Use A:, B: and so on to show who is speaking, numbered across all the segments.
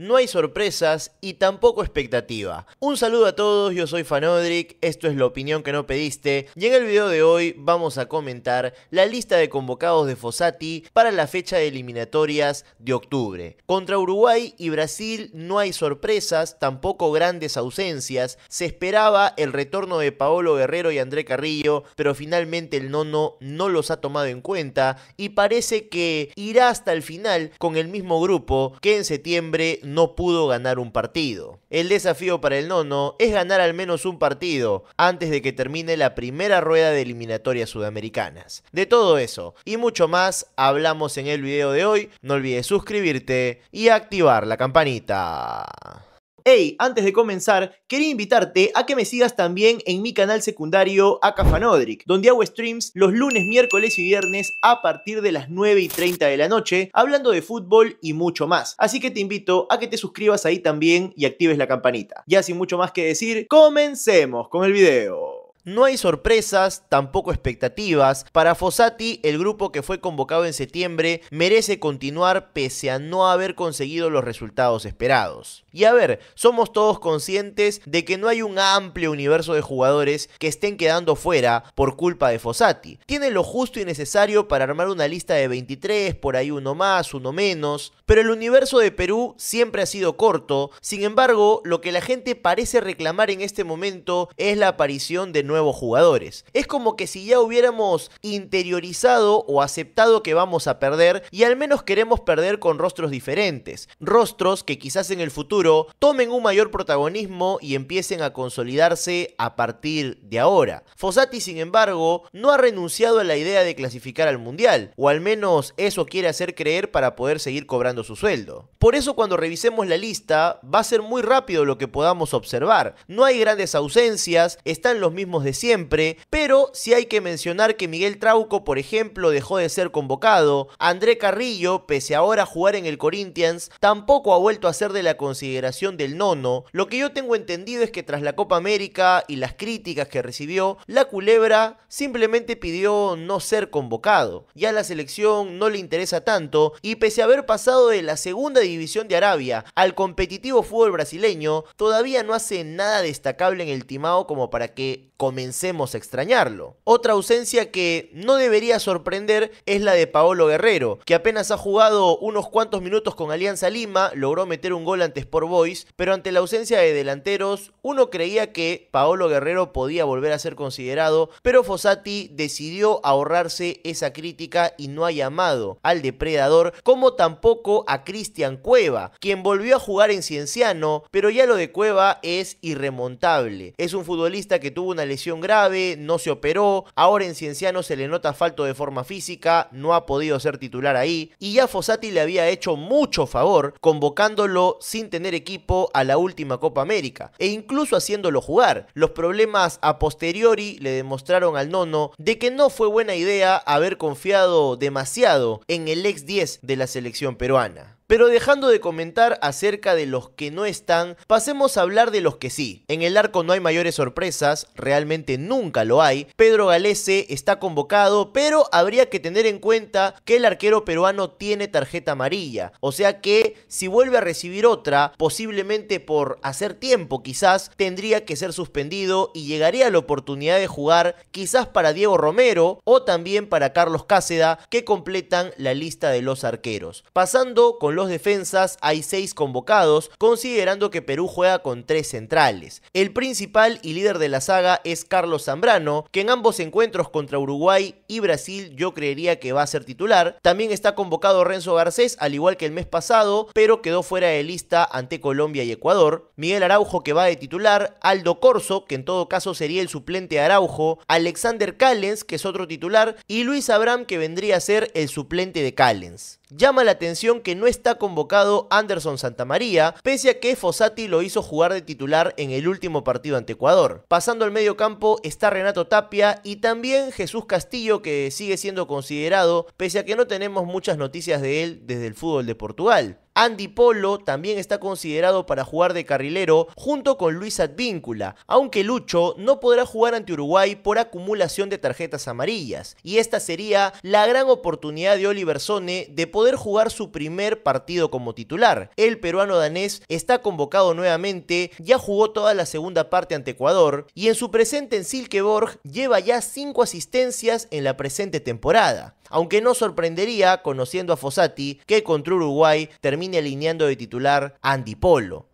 A: no hay sorpresas y tampoco expectativa. Un saludo a todos, yo soy Fanodric, esto es la opinión que no pediste y en el video de hoy vamos a comentar la lista de convocados de Fossati para la fecha de eliminatorias de octubre. Contra Uruguay y Brasil no hay sorpresas, tampoco grandes ausencias, se esperaba el retorno de Paolo Guerrero y André Carrillo, pero finalmente el nono no los ha tomado en cuenta y parece que irá hasta el final con el mismo grupo que en septiembre no pudo ganar un partido. El desafío para el nono es ganar al menos un partido antes de que termine la primera rueda de eliminatorias sudamericanas. De todo eso y mucho más hablamos en el video de hoy. No olvides suscribirte y activar la campanita. Hey, antes de comenzar, quería invitarte a que me sigas también en mi canal secundario Acafanodric, donde hago streams los lunes, miércoles y viernes a partir de las 9 y 30 de la noche, hablando de fútbol y mucho más. Así que te invito a que te suscribas ahí también y actives la campanita. Ya sin mucho más que decir, comencemos con el video. No hay sorpresas, tampoco expectativas. Para Fossati, el grupo que fue convocado en septiembre merece continuar pese a no haber conseguido los resultados esperados. Y a ver, somos todos conscientes de que no hay un amplio universo de jugadores que estén quedando fuera por culpa de Fossati. Tiene lo justo y necesario para armar una lista de 23, por ahí uno más, uno menos. Pero el universo de Perú siempre ha sido corto. Sin embargo, lo que la gente parece reclamar en este momento es la aparición de nuevos jugadores. Es como que si ya hubiéramos interiorizado o aceptado que vamos a perder y al menos queremos perder con rostros diferentes. Rostros que quizás en el futuro tomen un mayor protagonismo y empiecen a consolidarse a partir de ahora. Fossati, sin embargo, no ha renunciado a la idea de clasificar al Mundial, o al menos eso quiere hacer creer para poder seguir cobrando su sueldo. Por eso cuando revisemos la lista, va a ser muy rápido lo que podamos observar. No hay grandes ausencias, están los mismos de siempre, pero si hay que mencionar que Miguel Trauco, por ejemplo, dejó de ser convocado, André Carrillo, pese ahora a jugar en el Corinthians, tampoco ha vuelto a ser de la consideración del nono. Lo que yo tengo entendido es que tras la Copa América y las críticas que recibió, la culebra simplemente pidió no ser convocado. Ya la selección no le interesa tanto y pese a haber pasado de la segunda división de Arabia al competitivo fútbol brasileño, todavía no hace nada destacable en el timao como para que comencemos a extrañarlo. Otra ausencia que no debería sorprender es la de Paolo Guerrero, que apenas ha jugado unos cuantos minutos con Alianza Lima, logró meter un gol ante Sport Boys, pero ante la ausencia de delanteros, uno creía que Paolo Guerrero podía volver a ser considerado, pero Fossati decidió ahorrarse esa crítica y no ha llamado al depredador, como tampoco a Cristian Cueva, quien volvió a jugar en Cienciano, pero ya lo de Cueva es irremontable. Es un futbolista que tuvo una lesión grave, no se operó, ahora en Cienciano se le nota falto de forma física, no ha podido ser titular ahí, y ya Fossati le había hecho mucho favor convocándolo sin tener equipo a la última Copa América, e incluso haciéndolo jugar. Los problemas a posteriori le demostraron al nono de que no fue buena idea haber confiado demasiado en el ex 10 de la selección peruana. Pero dejando de comentar acerca de los que no están, pasemos a hablar de los que sí. En el arco no hay mayores sorpresas, realmente nunca lo hay. Pedro Galese está convocado, pero habría que tener en cuenta que el arquero peruano tiene tarjeta amarilla. O sea que si vuelve a recibir otra, posiblemente por hacer tiempo quizás, tendría que ser suspendido y llegaría la oportunidad de jugar quizás para Diego Romero o también para Carlos Cáceda, que completan la lista de los arqueros. Pasando con defensas hay seis convocados, considerando que Perú juega con tres centrales. El principal y líder de la saga es Carlos Zambrano, que en ambos encuentros contra Uruguay y Brasil yo creería que va a ser titular. También está convocado Renzo Garcés, al igual que el mes pasado, pero quedó fuera de lista ante Colombia y Ecuador. Miguel Araujo que va de titular, Aldo Corso, que en todo caso sería el suplente de Araujo, Alexander Callens, que es otro titular, y Luis Abraham, que vendría a ser el suplente de Callens. Llama la atención que no está convocado Anderson Santamaría, pese a que Fossati lo hizo jugar de titular en el último partido ante Ecuador. Pasando al medio campo está Renato Tapia y también Jesús Castillo, que sigue siendo considerado, pese a que no tenemos muchas noticias de él desde el fútbol de Portugal. Andy Polo también está considerado para jugar de carrilero junto con Luis Advíncula, aunque Lucho no podrá jugar ante Uruguay por acumulación de tarjetas amarillas. Y esta sería la gran oportunidad de Oliver Sone de poder jugar su primer partido como titular. El peruano danés está convocado nuevamente, ya jugó toda la segunda parte ante Ecuador y en su presente en Silkeborg lleva ya 5 asistencias en la presente temporada. Aunque no sorprendería, conociendo a Fossati, que contra Uruguay termina alineando de titular Andy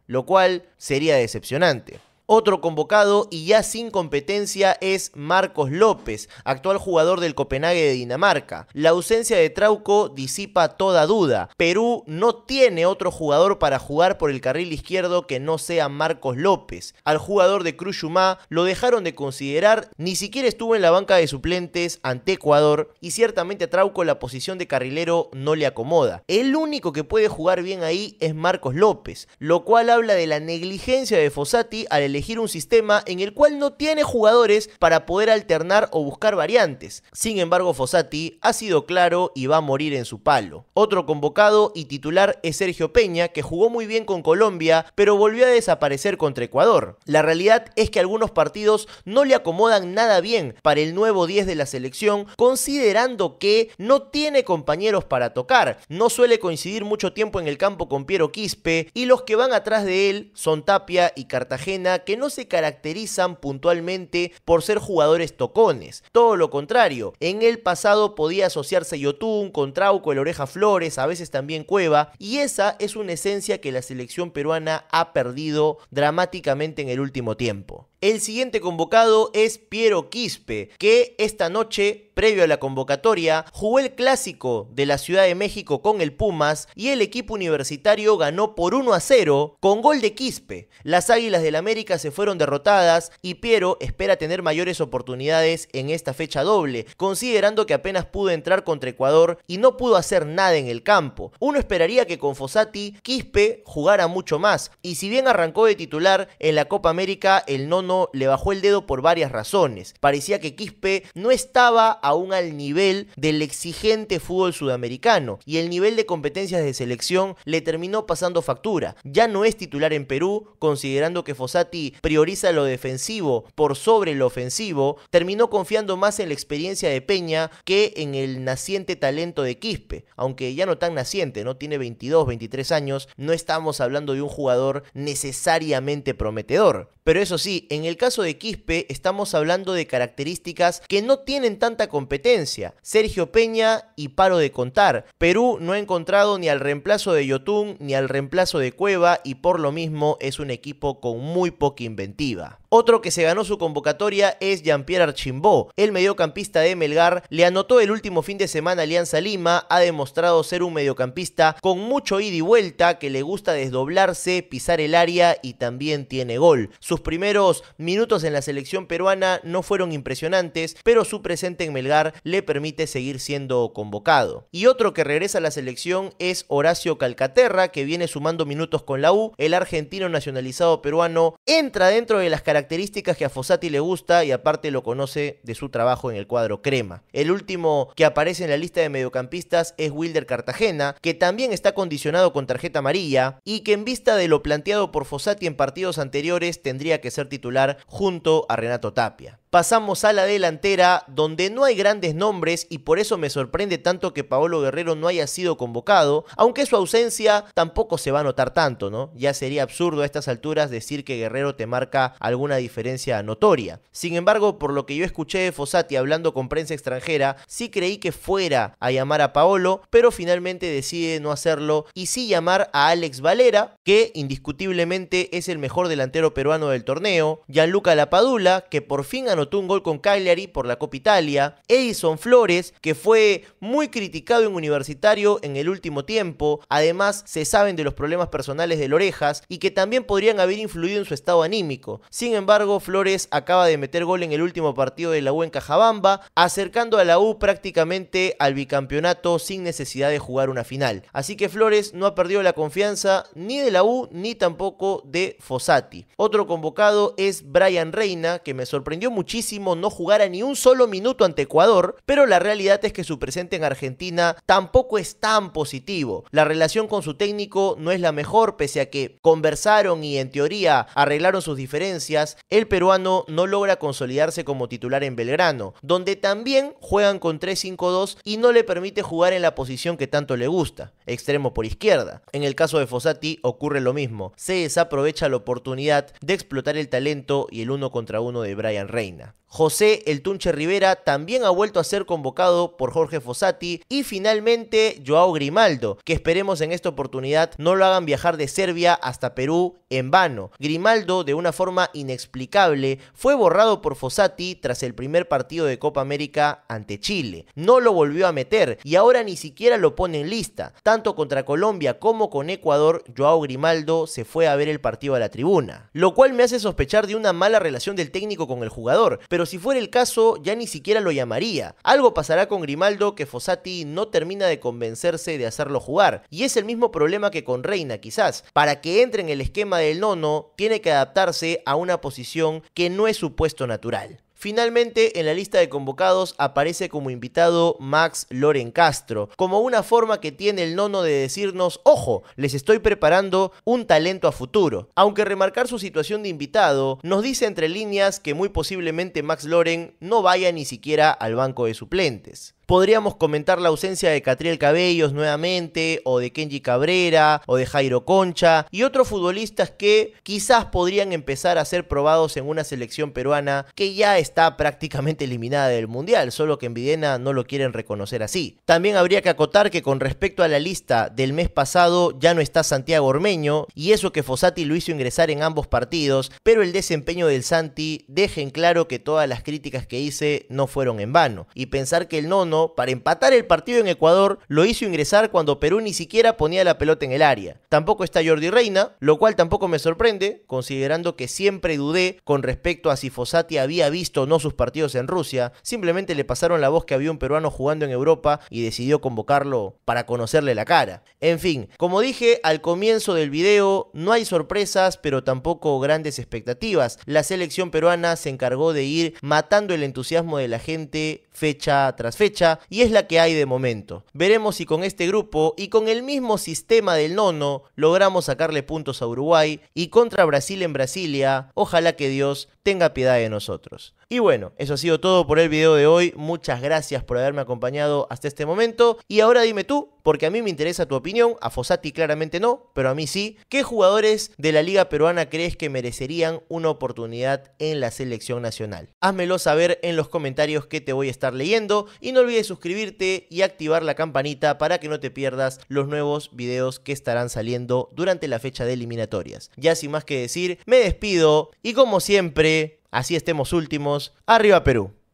A: lo cual sería decepcionante. Otro convocado y ya sin competencia es Marcos López, actual jugador del Copenhague de Dinamarca. La ausencia de Trauco disipa toda duda. Perú no tiene otro jugador para jugar por el carril izquierdo que no sea Marcos López. Al jugador de Cruz Yumá lo dejaron de considerar, ni siquiera estuvo en la banca de suplentes ante Ecuador y ciertamente a Trauco la posición de carrilero no le acomoda. El único que puede jugar bien ahí es Marcos López, lo cual habla de la negligencia de Fossati al elegir un sistema en el cual no tiene jugadores para poder alternar o buscar variantes. Sin embargo, Fossati ha sido claro y va a morir en su palo. Otro convocado y titular es Sergio Peña, que jugó muy bien con Colombia, pero volvió a desaparecer contra Ecuador. La realidad es que algunos partidos no le acomodan nada bien para el nuevo 10 de la selección, considerando que no tiene compañeros para tocar, no suele coincidir mucho tiempo en el campo con Piero Quispe y los que van atrás de él son Tapia y Cartagena que no se caracterizan puntualmente por ser jugadores tocones. Todo lo contrario, en el pasado podía asociarse Yotun con Trauco, el Oreja Flores, a veces también Cueva, y esa es una esencia que la selección peruana ha perdido dramáticamente en el último tiempo. El siguiente convocado es Piero Quispe, que esta noche, previo a la convocatoria, jugó el clásico de la Ciudad de México con el Pumas y el equipo universitario ganó por 1 a 0 con gol de Quispe. Las Águilas del América se fueron derrotadas y Piero espera tener mayores oportunidades en esta fecha doble, considerando que apenas pudo entrar contra Ecuador y no pudo hacer nada en el campo. Uno esperaría que con Fossati, Quispe jugara mucho más, y si bien arrancó de titular en la Copa América, el nono le bajó el dedo por varias razones. Parecía que Quispe no estaba aún al nivel del exigente fútbol sudamericano, y el nivel de competencias de selección le terminó pasando factura. Ya no es titular en Perú, considerando que Fossati prioriza lo defensivo por sobre lo ofensivo, terminó confiando más en la experiencia de Peña que en el naciente talento de Quispe, aunque ya no tan naciente, no tiene 22, 23 años, no estamos hablando de un jugador necesariamente prometedor. Pero eso sí, en el caso de Quispe estamos hablando de características que no tienen tanta competencia. Sergio Peña y paro de contar. Perú no ha encontrado ni al reemplazo de Yotun ni al reemplazo de Cueva y por lo mismo es un equipo con muy poca inventiva. Otro que se ganó su convocatoria es Jean-Pierre Archimbó. El mediocampista de Melgar le anotó el último fin de semana Alianza Lima, ha demostrado ser un mediocampista con mucho ida y vuelta, que le gusta desdoblarse, pisar el área y también tiene gol. Sus primeros minutos en la selección peruana no fueron impresionantes, pero su presente en Melgar le permite seguir siendo convocado. Y otro que regresa a la selección es Horacio Calcaterra, que viene sumando minutos con la U. El argentino nacionalizado peruano entra dentro de las características características que a Fossati le gusta y aparte lo conoce de su trabajo en el cuadro Crema. El último que aparece en la lista de mediocampistas es Wilder Cartagena, que también está condicionado con tarjeta amarilla y que en vista de lo planteado por Fossati en partidos anteriores tendría que ser titular junto a Renato Tapia pasamos a la delantera, donde no hay grandes nombres y por eso me sorprende tanto que Paolo Guerrero no haya sido convocado, aunque su ausencia tampoco se va a notar tanto, ¿no? Ya sería absurdo a estas alturas decir que Guerrero te marca alguna diferencia notoria. Sin embargo, por lo que yo escuché de Fossati hablando con prensa extranjera, sí creí que fuera a llamar a Paolo, pero finalmente decide no hacerlo y sí llamar a Alex Valera, que indiscutiblemente es el mejor delantero peruano del torneo, Gianluca Lapadula, que por fin anotó un gol con Cagliari por la Copa Italia. Edison Flores, que fue muy criticado en Universitario en el último tiempo, además se saben de los problemas personales de Lorejas y que también podrían haber influido en su estado anímico. Sin embargo, Flores acaba de meter gol en el último partido de la U en Cajabamba, acercando a la U prácticamente al bicampeonato sin necesidad de jugar una final. Así que Flores no ha perdido la confianza ni de la U ni tampoco de Fossati. Otro convocado es Brian Reina, que me sorprendió muchísimo no jugara ni un solo minuto ante Ecuador, pero la realidad es que su presente en Argentina tampoco es tan positivo. La relación con su técnico no es la mejor, pese a que conversaron y en teoría arreglaron sus diferencias, el peruano no logra consolidarse como titular en Belgrano, donde también juegan con 3-5-2 y no le permite jugar en la posición que tanto le gusta, extremo por izquierda. En el caso de Fossati ocurre lo mismo, se desaprovecha la oportunidad de explotar el talento y el uno contra uno de Brian Reina. José El Tunche Rivera también ha vuelto a ser convocado por Jorge Fossati y finalmente Joao Grimaldo, que esperemos en esta oportunidad no lo hagan viajar de Serbia hasta Perú en vano. Grimaldo, de una forma inexplicable, fue borrado por Fossati tras el primer partido de Copa América ante Chile. No lo volvió a meter y ahora ni siquiera lo pone en lista. Tanto contra Colombia como con Ecuador, Joao Grimaldo se fue a ver el partido a la tribuna, lo cual me hace sospechar de una mala relación del técnico con el jugador pero si fuera el caso ya ni siquiera lo llamaría. Algo pasará con Grimaldo que Fossati no termina de convencerse de hacerlo jugar, y es el mismo problema que con Reina quizás. Para que entre en el esquema del nono, tiene que adaptarse a una posición que no es su puesto natural. Finalmente, en la lista de convocados aparece como invitado Max Loren Castro, como una forma que tiene el nono de decirnos, ojo, les estoy preparando un talento a futuro. Aunque remarcar su situación de invitado, nos dice entre líneas que muy posiblemente Max Loren no vaya ni siquiera al banco de suplentes podríamos comentar la ausencia de Catriel Cabellos nuevamente, o de Kenji Cabrera, o de Jairo Concha, y otros futbolistas que quizás podrían empezar a ser probados en una selección peruana que ya está prácticamente eliminada del Mundial, solo que en Videna no lo quieren reconocer así. También habría que acotar que con respecto a la lista del mes pasado ya no está Santiago Ormeño, y eso que Fossati lo hizo ingresar en ambos partidos, pero el desempeño del Santi dejen claro que todas las críticas que hice no fueron en vano, y pensar que el nono para empatar el partido en Ecuador lo hizo ingresar cuando Perú ni siquiera ponía la pelota en el área. Tampoco está Jordi Reina, lo cual tampoco me sorprende, considerando que siempre dudé con respecto a si Fossati había visto o no sus partidos en Rusia. Simplemente le pasaron la voz que había un peruano jugando en Europa y decidió convocarlo para conocerle la cara. En fin, como dije al comienzo del video, no hay sorpresas, pero tampoco grandes expectativas. La selección peruana se encargó de ir matando el entusiasmo de la gente fecha tras fecha y es la que hay de momento. Veremos si con este grupo y con el mismo sistema del nono logramos sacarle puntos a Uruguay y contra Brasil en Brasilia, ojalá que Dios tenga piedad de nosotros. Y bueno, eso ha sido todo por el video de hoy. Muchas gracias por haberme acompañado hasta este momento. Y ahora dime tú, porque a mí me interesa tu opinión, a Fossati claramente no, pero a mí sí, ¿qué jugadores de la Liga Peruana crees que merecerían una oportunidad en la selección nacional? Házmelo saber en los comentarios que te voy a estar leyendo y no olvides suscribirte y activar la campanita para que no te pierdas los nuevos videos que estarán saliendo durante la fecha de eliminatorias. Ya sin más que decir, me despido y como siempre, así estemos últimos, arriba Perú.